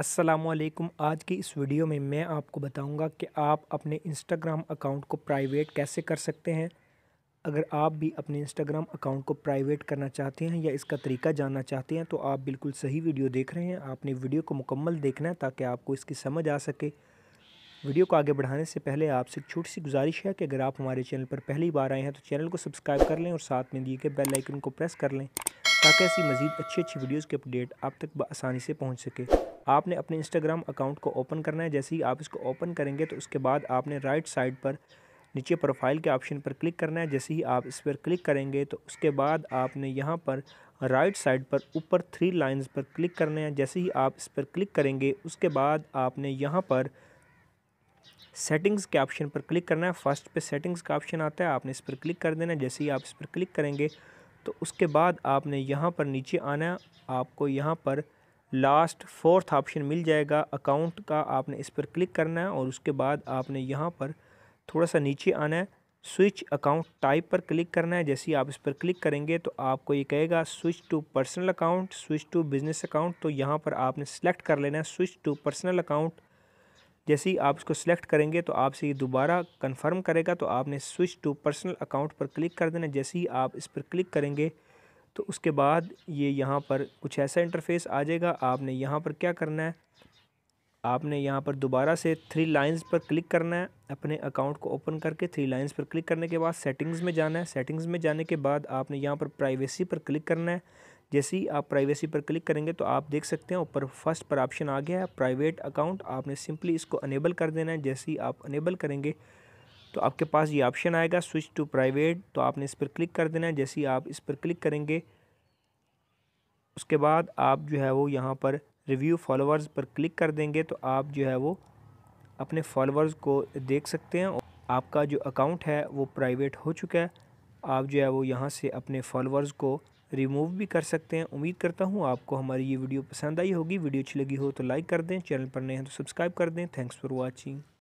असलकुम आज की इस वीडियो में मैं आपको बताऊंगा कि आप अपने इंस्टाग्राम अकाउंट को प्राइवेट कैसे कर सकते हैं अगर आप भी अपने इंस्टाग्राम अकाउंट को प्राइवेट करना चाहते हैं या इसका तरीका जानना चाहते हैं तो आप बिल्कुल सही वीडियो देख रहे हैं आपने वीडियो को मुकम्मल देखना है ताकि आपको इसकी समझ आ सके वीडियो को आगे बढ़ाने से पहले आपसे एक छोटी सी गुजारिश है कि अगर आप हमारे चैनल पर पहली बार आए हैं तो चैनल को सब्सक्राइब कर लें और साथ में दिए गए बेल आइकन को प्रेस कर लें ताकि ऐसी मज़ीद अच्छी अच्छी वीडियोज़ के अपडेट आप तक बसानी से पहुँच सके आपने अपने इंस्टाग्राम अकाउंट को ओपन करना है जैसे ही आप इसको ओपन करेंगे तो उसके बाद आपने राइट साइड पर नीचे प्रोफाइल के ऑप्शन पर क्लिक करना है जैसे ही आप इस पर क्लिक करेंगे तो उसके बाद आपने यहाँ पर राइट साइड पर ऊपर थ्री लाइंस पर क्लिक करना है जैसे ही आप इस पर क्लिक करेंगे उसके बाद आपने यहाँ पर सेटिंग्स के ऑप्शन पर क्लिक करना है फर्स्ट पे सेटिंग्स का ऑप्शन आता है आपने इस पर क्लिक कर देना है जैसे ही आप इस पर क्लिक करेंगे तो उसके बाद आपने यहाँ पर नीचे आना आपको यहाँ पर लास्ट फोर्थ ऑप्शन मिल जाएगा अकाउंट का आपने इस पर क्लिक करना है और उसके बाद आपने यहाँ पर थोड़ा सा नीचे आना है स्विच अकाउंट टाइप पर क्लिक करना है जैसे ही आप इस पर क्लिक करेंगे तो आपको ये कहेगा switch to personal account switch to business account तो यहाँ पर आपने सेलेक्ट कर लेना है स्विच टू पर्सनल अकाउंट जैसे ही आप इसको सिलेक्ट करेंगे तो आपसे ये दोबारा कंफर्म करेगा तो आपने स्विच टू पर्सनल अकाउंट पर क्लिक कर देना जैसे ही आप इस पर क्लिक करेंगे तो उसके बाद ये यहाँ पर कुछ ऐसा इंटरफेस आ जाएगा आपने यहाँ पर क्या करना है आपने यहाँ पर दोबारा से थ्री लाइंस पर क्लिक करना है अपने अकाउंट को ओपन करके थ्री लाइंस पर क्लिक करने के बाद सेटिंग्स में जाना है सेटिंग्स में जाने के बाद आपने यहाँ पर प्राइवेसी पर क्लिक करना है जैसे ही आप प्राइवेसी पर क्लिक करेंगे तो आप देख सकते हैं ऊपर फर्स्ट पर ऑप्शन आ गया है प्राइवेट अकाउंट आपने सिंपली इसको अनेबल कर देना है जैसे ही आप अनेबल करेंगे तो आपके पास ये ऑप्शन आएगा स्विच टू प्राइवेट तो आपने इस पर क्लिक कर देना है जैसे ही आप इस पर क्लिक करेंगे उसके बाद आप जो है वो यहाँ पर रिव्यू फॉलोअर्स पर क्लिक कर देंगे तो आप जो है वो अपने फॉलोअर्स को देख सकते हैं आपका जो अकाउंट है वो प्राइवेट हो चुका है आप जो है वो यहाँ से अपने फॉलोअर्स को रिमूव भी कर सकते हैं उम्मीद करता हूँ आपको हमारी ये वीडियो पसंद आई होगी वीडियो अच्छी लगी हो तो लाइक कर दें चैनल पर नए हैं तो सब्सक्राइब कर दें थैंक्स फॉर वॉचिंग